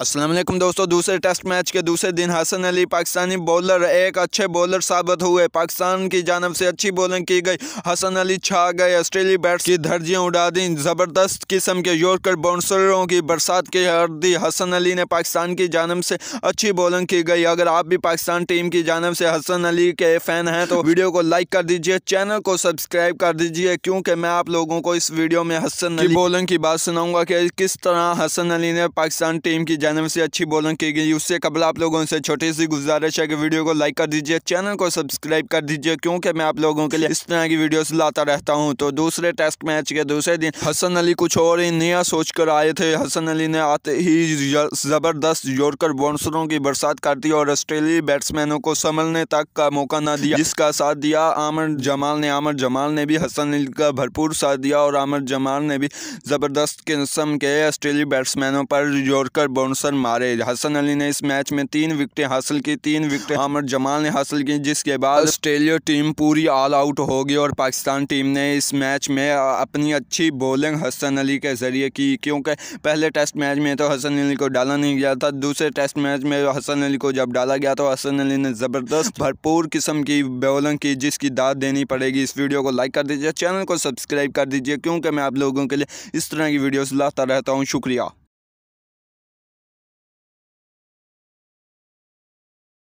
असलम दोस्तों दूसरे test match के दूसरे दिन हसन अली पाकिस्तानी बॉलर एक अच्छे बॉलर साबित हुए पाकिस्तान की जानब से अच्छी बॉलिंग की गई हसन अली छा गए ऑस्ट्रेलिया बैट्स की धर्जियाँ उड़ा दी ज़बरदस्त किस्म के यॉर्कर बाउंसरों की बरसात की हर दी हसन अली ने पाकिस्तान की जानब से अच्छी बॉलिंग की गई अगर आप भी पाकिस्तान टीम की जानब से हसन अली के फ़ैन हैं तो वीडियो को लाइक कर दीजिए चैनल को सब्सक्राइब कर दीजिए क्योंकि मैं आप लोगों को इस वीडियो में हसन अली बॉलिंग की बात सुनाऊंगा कि किस तरह हसन अली ने पाकिस्तान टीम की चैनल से अच्छी बॉलिंग की गई उससे कबल आप लोगों से छोटी सी गुजारिश है कि वीडियो को लाइक कर दीजिए चैनल को सब्सक्राइब कर दीजिए क्योंकि मैं आप लोगों के लिए इस तरह की वीडियोस लाता रहता हूं तो दूसरे टेस्ट मैच के दूसरे दिन हसन अली कुछ और ही नया सोच कर आए थे हसन अली ने आते ही ज़बरदस्त जोड़कर बॉन्सरों की बरसात कर दी और ऑस्ट्रेलियाई बैट्समैनों को संभलने तक का मौका न दिया जिसका साथ दिया आमर जमाल ने आमर जमाल ने भी हसन अली का भरपूर साथ दिया और आमर जमाल ने भी ज़बरदस्त किस्म के ऑस्ट्रेलियाई बैट्समैनों पर जोड़कर बॉन्स बाउंसर मारे हसन अली ने इस मैच में तीन विकटें हासिल की तीन विकटें अमर जमाल ने हासिल की जिसके बाद ऑस्ट्रेलिया टीम पूरी ऑल आउट हो गई और पाकिस्तान टीम ने इस मैच में अपनी अच्छी बॉलिंग हसन अली के ज़रिए की क्योंकि पहले टेस्ट मैच में तो हसन अली को डाला नहीं गया था दूसरे टेस्ट मैच में हसन अली को जब डाला गया तो हसन अली ने ज़बरदस्त भरपूर किस्म की बॉलिंग की जिसकी दाद देनी पड़ेगी इस वीडियो को लाइक कर दीजिए चैनल को सब्सक्राइब कर दीजिए क्योंकि मैं आप लोगों के लिए इस तरह की वीडियोस लाता रहता हूँ शुक्रिया